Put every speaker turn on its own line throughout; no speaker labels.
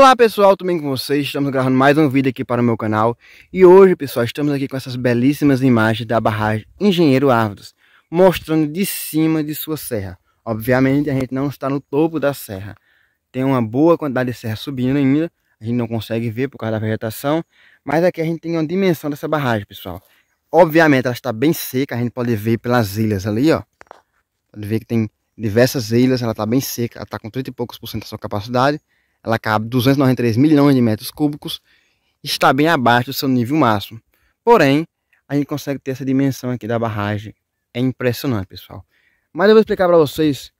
Olá pessoal, tudo bem com vocês? Estamos gravando mais um vídeo aqui para o meu canal e hoje pessoal estamos aqui com essas belíssimas imagens da barragem Engenheiro Árvores mostrando de cima de sua serra. Obviamente a gente não está no topo da serra, tem uma boa quantidade de serra subindo ainda, a gente não consegue ver por causa da vegetação, mas aqui a gente tem uma dimensão dessa barragem pessoal. Obviamente ela está bem seca, a gente pode ver pelas ilhas ali ó, pode ver que tem diversas ilhas, ela está bem seca, ela está com 30 e poucos por cento da sua capacidade. Ela cabe 293 milhões de metros cúbicos está bem abaixo do seu nível máximo. Porém, a gente consegue ter essa dimensão aqui da barragem. É impressionante, pessoal. Mas eu vou explicar para vocês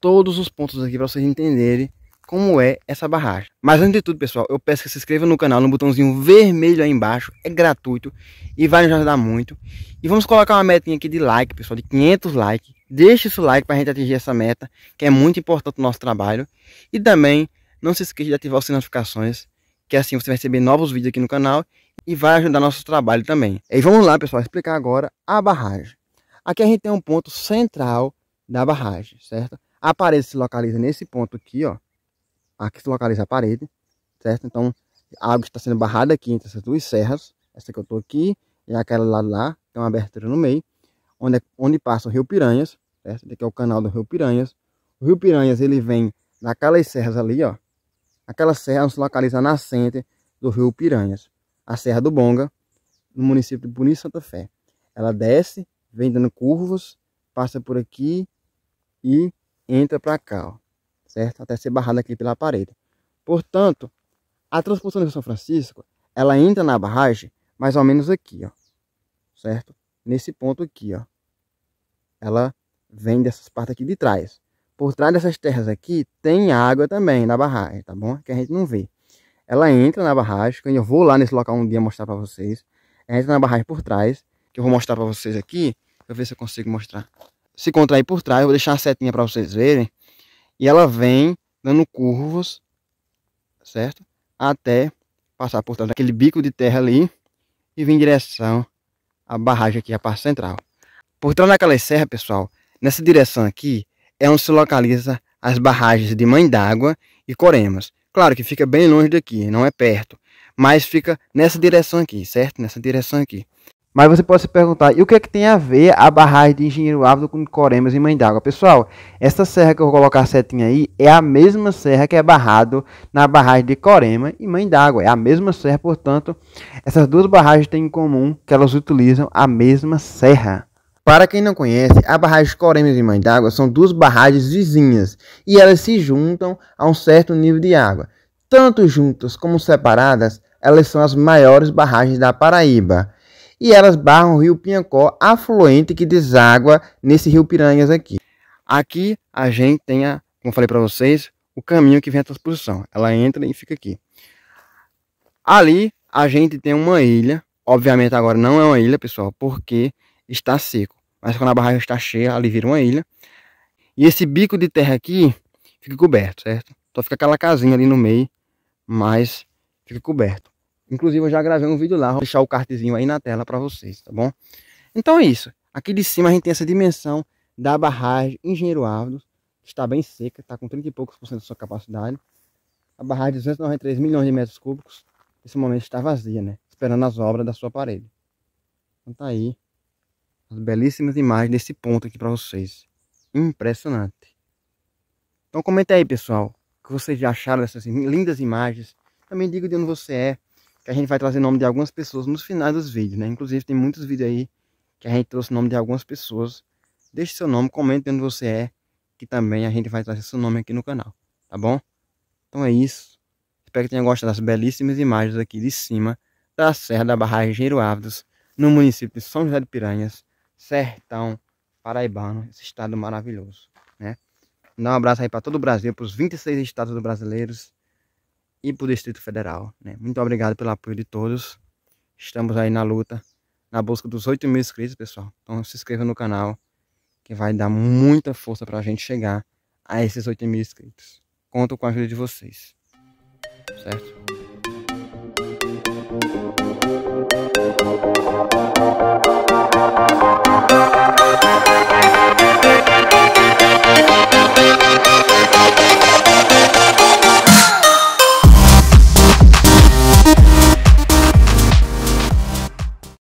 todos os pontos aqui para vocês entenderem como é essa barragem. Mas antes de tudo, pessoal, eu peço que se inscreva no canal no botãozinho vermelho aí embaixo, é gratuito e vai nos ajudar muito. E vamos colocar uma metinha aqui de like, pessoal, de 500 likes. Deixe seu like para a gente atingir essa meta, que é muito importante no nosso trabalho. E também não se esqueça de ativar as notificações, que assim você vai receber novos vídeos aqui no canal e vai ajudar nosso trabalho também. E vamos lá, pessoal, explicar agora a barragem. Aqui a gente tem um ponto central da barragem, certo? A parede se localiza nesse ponto aqui, ó. Aqui se localiza a parede, certo? Então, a água está sendo barrada aqui entre essas duas serras. Essa que eu estou aqui e aquela lá, lá, tem uma abertura no meio, onde, é, onde passa o Rio Piranhas, certo? Aqui é o canal do Rio Piranhas. O Rio Piranhas, ele vem daquelas serras ali, ó, Aquela serra se localiza na nascente do rio Piranhas, a Serra do Bonga, no município de Boni Santa Fé. Ela desce, vem dando curvas, passa por aqui e entra para cá, ó, certo? Até ser barrada aqui pela parede. Portanto, a transposição do São Francisco, ela entra na barragem mais ou menos aqui, ó, certo? Nesse ponto aqui, ó. Ela vem dessas partes aqui de trás por trás dessas terras aqui tem água também na barragem, tá bom? Que a gente não vê. Ela entra na barragem, que eu vou lá nesse local um dia mostrar para vocês. Ela entra na barragem por trás, que eu vou mostrar para vocês aqui. Vou ver se eu consigo mostrar. Se contrair por trás, eu vou deixar a setinha para vocês verem. E ela vem dando curvos, certo? Até passar por trás daquele bico de terra ali e vir em direção à barragem aqui, a parte central. Por trás daquela serra, pessoal, nessa direção aqui, é onde se localiza as barragens de Mãe d'Água e Coremas. Claro que fica bem longe daqui, não é perto, mas fica nessa direção aqui, certo? Nessa direção aqui. Mas você pode se perguntar, e o que é que tem a ver a barragem de Engenheiro Ávido com Coremas e Mãe d'Água? Pessoal, essa serra que eu vou colocar a setinha aí é a mesma serra que é barrado na barragem de Corema e Mãe d'Água. É a mesma serra, portanto, essas duas barragens têm em comum que elas utilizam a mesma serra. Para quem não conhece, a barragem Coremes e Mãe d'Água são duas barragens vizinhas e elas se juntam a um certo nível de água. Tanto juntas como separadas, elas são as maiores barragens da Paraíba. E elas barram o rio Pinhacó, afluente que deságua nesse rio Piranhas aqui. Aqui a gente tem, a, como falei para vocês, o caminho que vem a transposição. Ela entra e fica aqui. Ali a gente tem uma ilha. Obviamente agora não é uma ilha, pessoal, porque está seco. Mas quando a barragem está cheia, ali vira uma ilha. E esse bico de terra aqui fica coberto, certo? Só fica aquela casinha ali no meio, mas fica coberto. Inclusive eu já gravei um vídeo lá, vou deixar o cartezinho aí na tela para vocês, tá bom? Então é isso. Aqui de cima a gente tem essa dimensão da barragem Engenheiro Ávido. Está bem seca, está com 30 e poucos por cento da sua capacidade. A barragem de 293 milhões de metros cúbicos. Nesse momento está vazia, né? Esperando as obras da sua parede. Então tá aí as belíssimas imagens desse ponto aqui para vocês. Impressionante. Então comenta aí, pessoal, o que vocês já acharam dessas lindas imagens. Também diga de onde você é, que a gente vai trazer o nome de algumas pessoas nos finais dos vídeos, né? Inclusive tem muitos vídeos aí que a gente trouxe o nome de algumas pessoas. Deixe seu nome, comente de onde você é, que também a gente vai trazer seu nome aqui no canal, tá bom? Então é isso. Espero que tenha gostado das belíssimas imagens aqui de cima da Serra da Barragem Engenheiro Ávidos, no município de São José de Piranhas, sertão paraibano, esse estado maravilhoso, né? Dá um abraço aí para todo o Brasil, para os 26 estados brasileiros e para o Distrito Federal, né? Muito obrigado pelo apoio de todos. Estamos aí na luta, na busca dos 8 mil inscritos, pessoal. Então se inscreva no canal, que vai dar muita força para a gente chegar a esses 8 mil inscritos. Conto com a ajuda de vocês, certo?